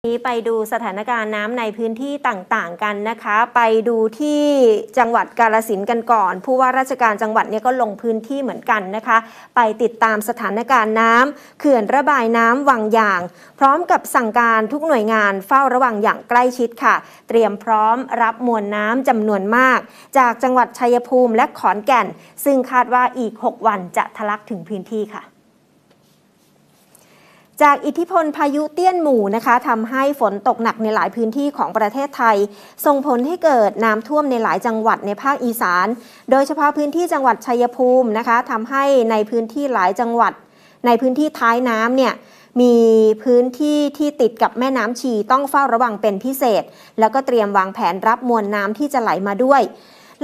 นี้ไปดูสถานการณ์น้ำในพื้นที่ต่างๆกันนะคะ ไปดูที่จังหวัดกาลสินกันก่อน ผู้ว่าราชการจังหวัดเนี่ยก็ลงพื้นที่เหมือนกันนะคะ ไปติดตามสถานการณ์น้ำเขื่อนระบายน้ำวังอย่าง พร้อมกับสั่งการทุกหน่วยงานเฝ้าระวังอย่างใกล้ชิดค่ะ เตรียมพร้อมรับมวลน้ำจำนวนมาก จากจังหวัดชัยภูมิและขอนแก่น ซึ่งคาดว่าอีก 6 วันจะทะลักถึงพื้นที่ค่ะจากอิทธิพลพายุเตี้ยนหมู่นะคะทำให้ฝนตกหนักในหลายพื้นที่ของประเทศไทย ส่งผลให้เกิดน้ำท่วมในหลายจังหวัดในภาคอีสาน โดยเฉพาะพื้นที่จังหวัดชัยภูมินะคะทำให้ในพื้นที่หลายจังหวัด ในพื้นที่ท้ายน้ำเนี่ยมีพื้นที่ที่ติดกับแม่น้ำชีต้องเฝ้าระวังเป็นพิเศษ แล้วก็เตรียมวางแผนรับมวลน้ำที่จะไหลมาด้วย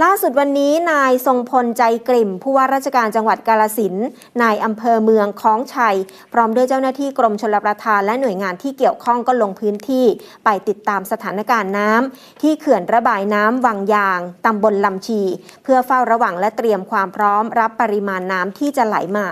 ล่าสุดวันนี้นายทรงพลใจกลิ่ม ผู้ว่าราชการจังหวัดกาลสินนายอำเภอเมืองคล้องชัย พร้อมด้วยเจ้าหน้าที่กรมชลประทาน และหน่วยงานที่เกี่ยวข้องก็ลงพื้นที่ ไปติดตามสถานการณ์น้ำที่เขื่อนระบายน้ำวังยางตำบลลำชี เพื่อเฝ้าระวังและเตรียมความพร้อมรับปริมาณน้ำที่จะไหลมา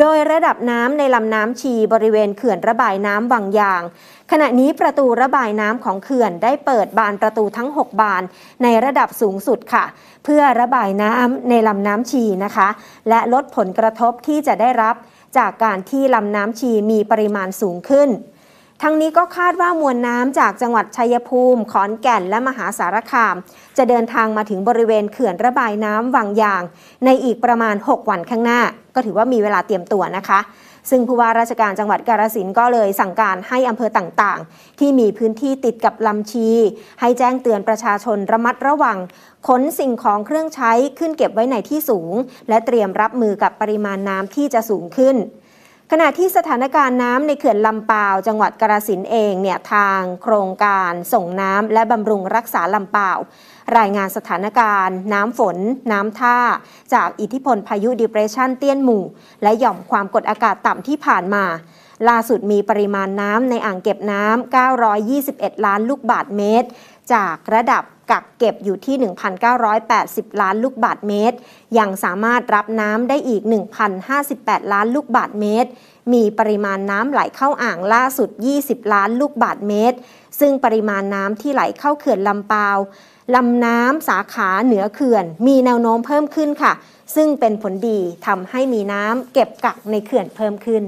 โดยระดับน้ำในลำน้ำชีบริเวณเขื่อนระบายน้ำวังยาง ขณะนี้ประตูระบายน้ำของเขื่อนได้เปิดบานประตูทั้ง 6 บานในระดับสูงสุดค่ะ เพื่อระบายน้ำในลำน้ำชีนะคะ และลดผลกระทบที่จะได้รับจากการที่ลำน้ำชีมีปริมาณสูงขึ้นทั้งนี้ก็คาดว่ามวลน้ำจากจังหวัดชัยภูมิ ขอนแก่น และมหาสารคาม จะเดินทางมาถึงบริเวณเขื่อนระบายน้ำวังยาง ในอีกประมาณ 6 วันข้างหน้า ก็ถือว่ามีเวลาเตรียมตัวนะคะ ซึ่งผู้ว่าราชการจังหวัดกาฬสินก็เลยสั่งการให้อำเภอต่างๆ ที่มีพื้นที่ติดกับลำชี ให้แจ้งเตือนประชาชนระมัดระวังขนสิ่งของเครื่องใช้ขึ้นเก็บไว้ในที่สูง และเตรียมรับมือกับปริมาณน้ำที่จะสูงขึ้นขณะที่สถานการณ์น้ำในเขื่อนลำปาวจังหวัดกระสินเองเนี่ยทางโครงการ ส่งน้ำและบำรุงรักษาลำปาวรายงานสถานการณ์ น้ำฝน น้ำท่า จากอิทธิพลพายุดิเพรสชันเตี้ยนหมู่ และหย่อมความกดอากาศต่ำที่ผ่านมา ล่าสุดมีปริมาณน้ำในอ่างเก็บน้ำ 921 ล้านลูกบาทเมตรจากระดับกักเก็บอยู่ที่ 1,980 ล้านลูกบาทเมตร ยังสามารถรับน้ำได้อีก1,058ล้านลูกบาทเมตร มีปริมาณน้ำไหลเข้าอ่างล่าสุด 20 ล้านลูกบาทเมตร ซึ่งปริมาณน้ำที่ไหลเข้าเขื่อนลำปาวลำน้ำสาขาเหนือเขื่อน มีแนวโน้มเพิ่มขึ้นค่ะ ซึ่งเป็นผลดีทำให้มีน้ำเก็บกักในเขื่อนเพิ่มขึ้น